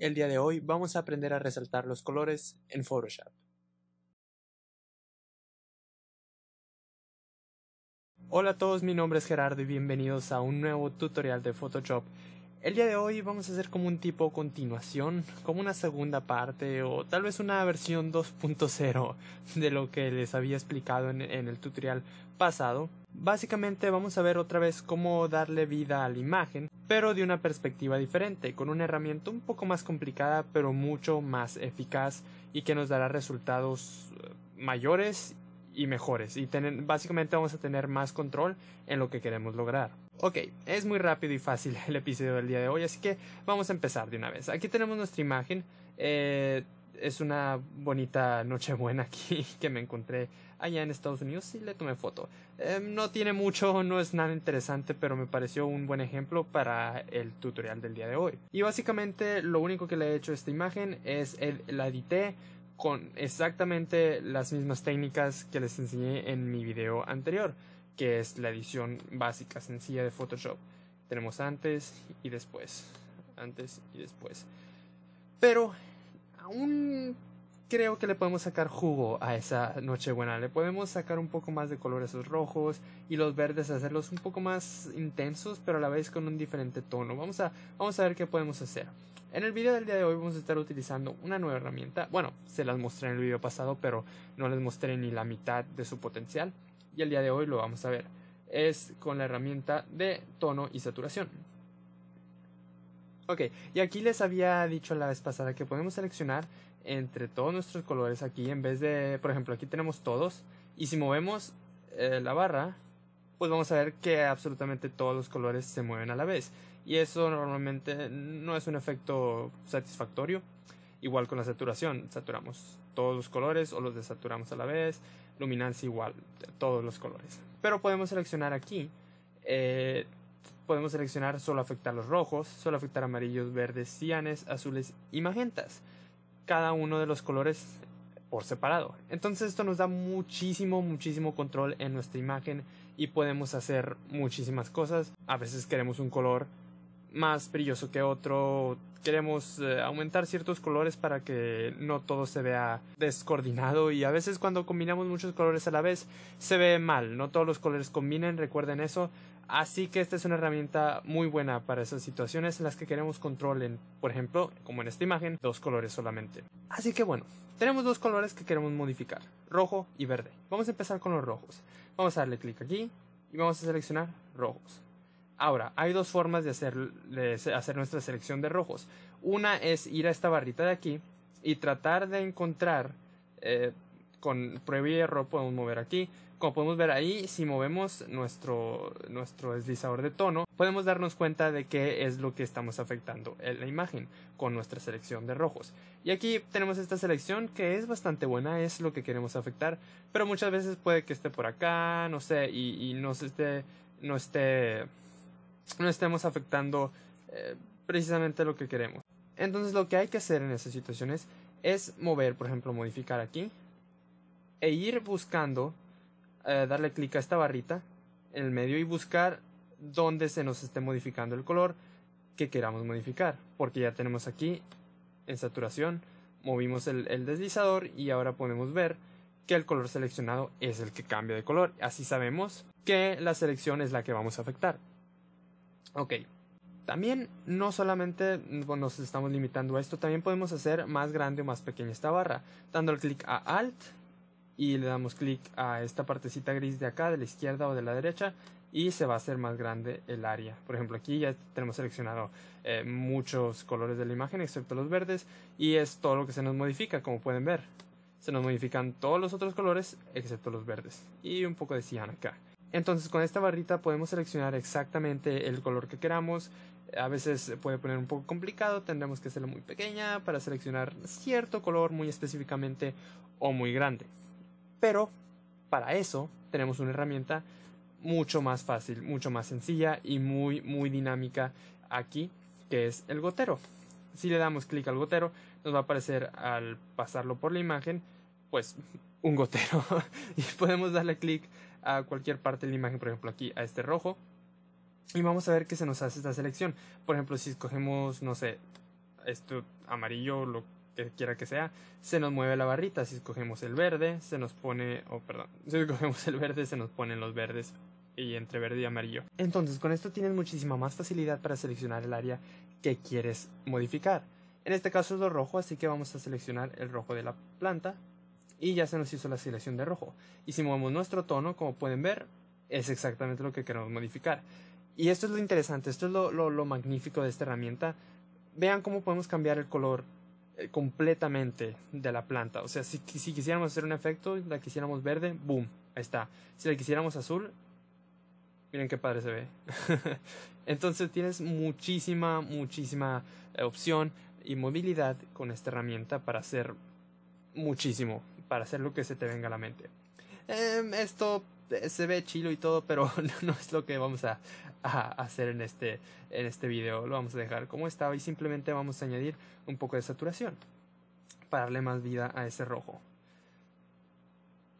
El día de hoy vamos a aprender a resaltar los colores en Photoshop. Hola a todos, mi nombre es Gerardo y bienvenidos a un nuevo tutorial de Photoshop. El día de hoy vamos a hacer como un tipo continuación, como una segunda parte o tal vez una versión 2.0 de lo que les había explicado en, en el tutorial pasado. Básicamente vamos a ver otra vez cómo darle vida a la imagen pero de una perspectiva diferente, con una herramienta un poco más complicada, pero mucho más eficaz y que nos dará resultados eh, mayores y mejores. Y básicamente vamos a tener más control en lo que queremos lograr. Ok, es muy rápido y fácil el episodio del día de hoy, así que vamos a empezar de una vez. Aquí tenemos nuestra imagen. Eh, es una bonita noche buena aquí que me encontré allá en Estados Unidos y le tomé foto. Em, no tiene mucho, no es nada interesante, pero me pareció un buen ejemplo para el tutorial del día de hoy. Y básicamente lo único que le he hecho a esta imagen es la edité con exactamente las mismas técnicas que les enseñé en mi video anterior, que es la edición básica, sencilla de Photoshop. Tenemos antes y después. Antes y después. Pero aún creo que le podemos sacar jugo a esa Nochebuena. Le podemos sacar un poco más de color a esos rojos y los verdes hacerlos un poco más intensos, pero a la vez con un diferente tono. Vamos a, vamos a ver qué podemos hacer. En el video del día de hoy vamos a estar utilizando una nueva herramienta. Bueno, se las mostré en el video pasado, pero no les mostré ni la mitad de su potencial. Y el día de hoy lo vamos a ver. Es con la herramienta de tono y saturación. Ok, y aquí les había dicho la vez pasada que podemos seleccionar entre todos nuestros colores aquí en vez de, por ejemplo, aquí tenemos todos y si movemos eh, la barra, pues vamos a ver que absolutamente todos los colores se mueven a la vez y eso normalmente no es un efecto satisfactorio. Igual con la saturación, saturamos todos los colores o los desaturamos a la vez, luminancia igual, todos los colores. Pero podemos seleccionar aquí eh, podemos seleccionar solo afectar los rojos, solo afectar amarillos, verdes, cianes, azules y magentas. Cada uno de los colores por separado. Entonces esto nos da muchísimo, muchísimo control en nuestra imagen y podemos hacer muchísimas cosas. A veces queremos un color más brilloso que otro. Queremos eh, aumentar ciertos colores para que no todo se vea descoordinado y a veces cuando combinamos muchos colores a la vez se ve mal. No todos los colores combinen, recuerden eso. Así que esta es una herramienta muy buena para esas situaciones en las que queremos controlen, por ejemplo, como en esta imagen, dos colores solamente. Así que bueno, tenemos dos colores que queremos modificar, rojo y verde. Vamos a empezar con los rojos. Vamos a darle clic aquí y vamos a seleccionar rojos. Ahora, hay dos formas de hacer, nuestra selección de rojos. Una es ir a esta barrita de aquí y tratar de encontrar eh, con prueba y error podemos mover aquí. Como podemos ver ahí, si movemos nuestro, deslizador de tono, podemos darnos cuenta de qué es lo que estamos afectando en la imagen con nuestra selección de rojos. Y aquí tenemos esta selección que es bastante buena, es lo que queremos afectar, pero muchas veces puede que esté por acá, no sé, y, y no esté, no esté no estemos afectando eh, precisamente lo que queremos. Entonces lo que hay que hacer en esas situaciones es mover, por ejemplo, modificar aquí e ir buscando, eh, darle clic a esta barrita en el medio y buscar dónde se nos esté modificando el color que queramos modificar, porque ya tenemos aquí en saturación, movimos el deslizador y ahora podemos ver que el color seleccionado es el que cambia de color. Así sabemos que la selección es la que vamos a afectar. Ok. También no solamente nos estamos limitando a esto, también podemos hacer más grande o más pequeña esta barra, dando el clic a Alt y le damos clic a esta partecita gris de acá, de la izquierda o de la derecha, y se va a hacer más grande el área. Por ejemplo, aquí ya tenemos seleccionado eh, muchos colores de la imagen, excepto los verdes, y es todo lo que se nos modifica, como pueden ver. Se nos modifican todos los otros colores, excepto los verdes, y un poco de cian acá. Entonces con esta barrita podemos seleccionar exactamente el color que queramos. A veces puede poner un poco complicado, tendremos que hacerlo muy pequeña para seleccionar cierto color muy específicamente o muy grande. Pero para eso tenemos una herramienta mucho más fácil, mucho más sencilla y muy muy dinámica aquí, que es el gotero. Si le damos clic al gotero, nos va a aparecer al pasarlo por la imagen pues un gotero y podemos darle clic a cualquier parte de la imagen, por ejemplo aquí a este rojo y vamos a ver qué se nos hace esta selección. Por ejemplo, si escogemos, no sé, esto amarillo, lo que quiera que sea, se nos mueve la barrita. Si escogemos el verde, se nos pone, o oh, perdón, si escogemos el verde, se nos ponen los verdes y entre verde y amarillo. Entonces, con esto tienes muchísima más facilidad para seleccionar el área que quieres modificar. En este caso es lo rojo, así que vamos a seleccionar el rojo de la planta y ya se nos hizo la selección de rojo. Y si movemos nuestro tono, como pueden ver, es exactamente lo que queremos modificar. Y esto es lo interesante, esto es lo, magnífico de esta herramienta. Vean cómo podemos cambiar el color eh, completamente de la planta. O sea, si, si quisiéramos hacer un efecto, la quisiéramos verde, boom, ahí está. Si la quisiéramos azul, miren qué padre se ve. Entonces tienes muchísima, muchísima eh, opción y movilidad con esta herramienta para hacer muchísimo para hacer lo que se te venga a la mente. Em, esto eh, se ve chilo y todo, pero no es lo que vamos a, hacer en este, en este video. Lo vamos a dejar como estaba y simplemente vamos a añadir un poco de saturación para darle más vida a ese rojo.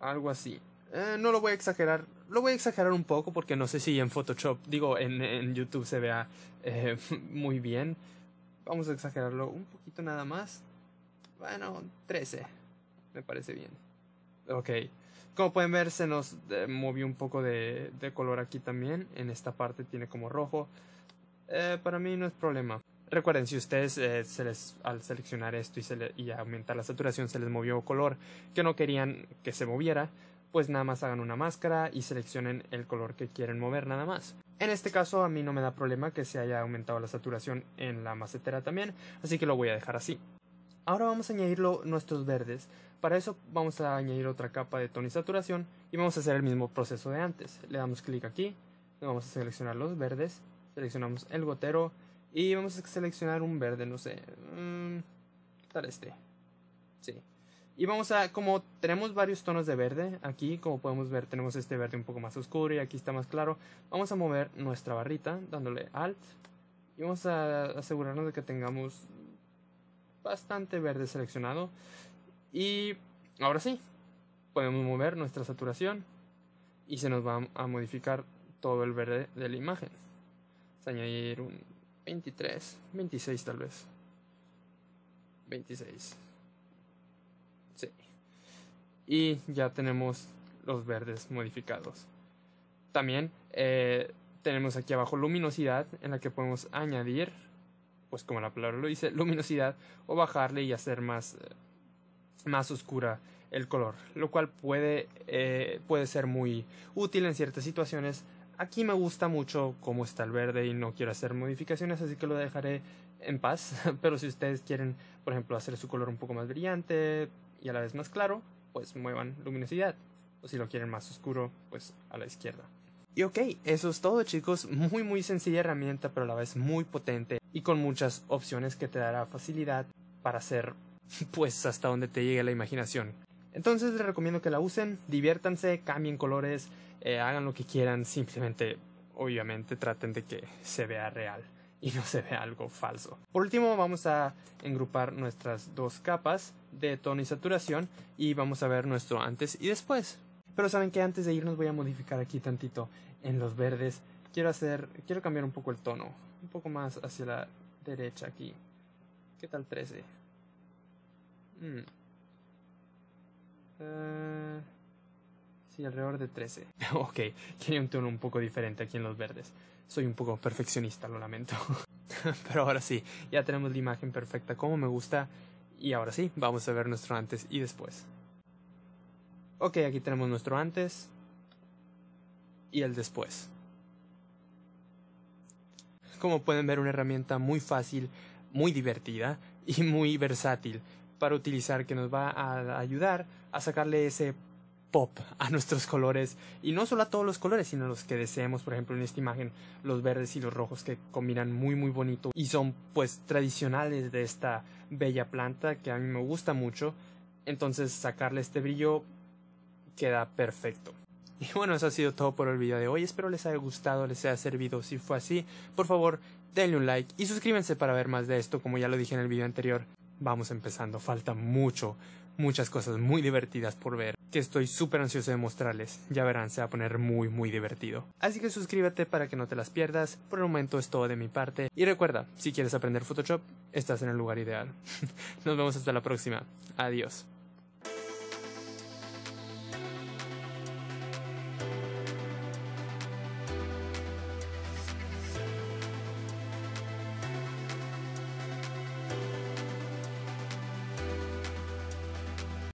Algo así. Eh, no lo voy a exagerar. Lo voy a exagerar un poco porque no sé si en Photoshop, digo, en, YouTube se vea eh, muy bien. Vamos a exagerarlo un poquito nada más. Bueno, 13 me parece bien. Ok. Como pueden ver, se nos eh, movió un poco de, color aquí también. En esta parte tiene como rojo. Eh, para mí no es problema. Recuerden, si ustedes eh, se les, al seleccionar esto y, y aumentar la saturación se les movió color que no querían que se moviera, pues nada más hagan una máscara y seleccionen el color que quieren mover nada más. En este caso a mí no me da problema que se haya aumentado la saturación en la macetera también, así que lo voy a dejar así. Ahora vamos a añadir nuestros verdes. Para eso vamos a añadir otra capa de tono y saturación y vamos a hacer el mismo proceso de antes. Le damos clic aquí, vamos a seleccionar los verdes, seleccionamos el gotero y vamos a seleccionar un verde, no sé, mm, tal este. Sí. Y vamos a, como tenemos varios tonos de verde, aquí como podemos ver tenemos este verde un poco más oscuro y aquí está más claro, vamos a mover nuestra barrita dándole alt y vamos a asegurarnos de que tengamos bastante verde seleccionado. Y ahora sí, podemos mover nuestra saturación y se nos va a modificar todo el verde de la imagen. Vamos a añadir un 23, 26 tal vez. 26. Sí. Y ya tenemos los verdes modificados. También eh, tenemos aquí abajo luminosidad en la que podemos añadir pues como la palabra lo dice, luminosidad o bajarle y hacer más, eh, más oscura el color, lo cual puede, eh, puede ser muy útil en ciertas situaciones. Aquí me gusta mucho cómo está el verde y no quiero hacer modificaciones, así que lo dejaré en paz. Pero si ustedes quieren, por ejemplo, hacer su color un poco más brillante y a la vez más claro, pues muevan luminosidad. O si lo quieren más oscuro, pues a la izquierda. Y ok, eso es todo chicos, muy muy sencilla herramienta pero a la vez muy potente y con muchas opciones que te dará facilidad para hacer pues hasta donde te llegue la imaginación. Entonces les recomiendo que la usen, diviértanse, cambien colores, eh, hagan lo que quieran, simplemente obviamente traten de que se vea real y no se vea algo falso. Por último vamos a engrupar nuestras dos capas de tono y saturación y vamos a ver nuestro antes y después. Pero saben que antes de irnos voy a modificar aquí tantito en los verdes. Quiero hacer, quiero cambiar un poco el tono un poco más hacia la derecha aquí. ¿Qué tal 13? Mm. Eh, sí, alrededor de 13. ok, tiene un tono un poco diferente aquí en los verdes. Soy un poco perfeccionista, lo lamento. Pero ahora sí, ya tenemos la imagen perfecta como me gusta. Y ahora sí, vamos a ver nuestro antes y después. Ok, aquí tenemos nuestro antes y el después como pueden ver, una herramienta muy fácil, muy divertida y muy versátil para utilizar que nos va a ayudar a sacarle ese pop a nuestros colores y no solo a todos los colores sino a los que deseemos por ejemplo en esta imagen los verdes y los rojos que combinan muy muy bonito y son pues tradicionales de esta bella planta que a mí me gusta mucho entonces sacarle este brillo queda perfecto y bueno, eso ha sido todo por el video de hoy. Espero les haya gustado, les haya servido. Si fue así, por favor, denle un like y suscríbanse para ver más de esto, como ya lo dije en el video anterior. Vamos empezando, falta mucho, muchas cosas muy divertidas por ver, que estoy súper ansioso de mostrarles. Ya verán, se va a poner muy, muy divertido. Así que suscríbete para que no te las pierdas. Por el momento es todo de mi parte. Y recuerda, si quieres aprender Photoshop, estás en el lugar ideal. Nos vemos hasta la próxima. Adiós.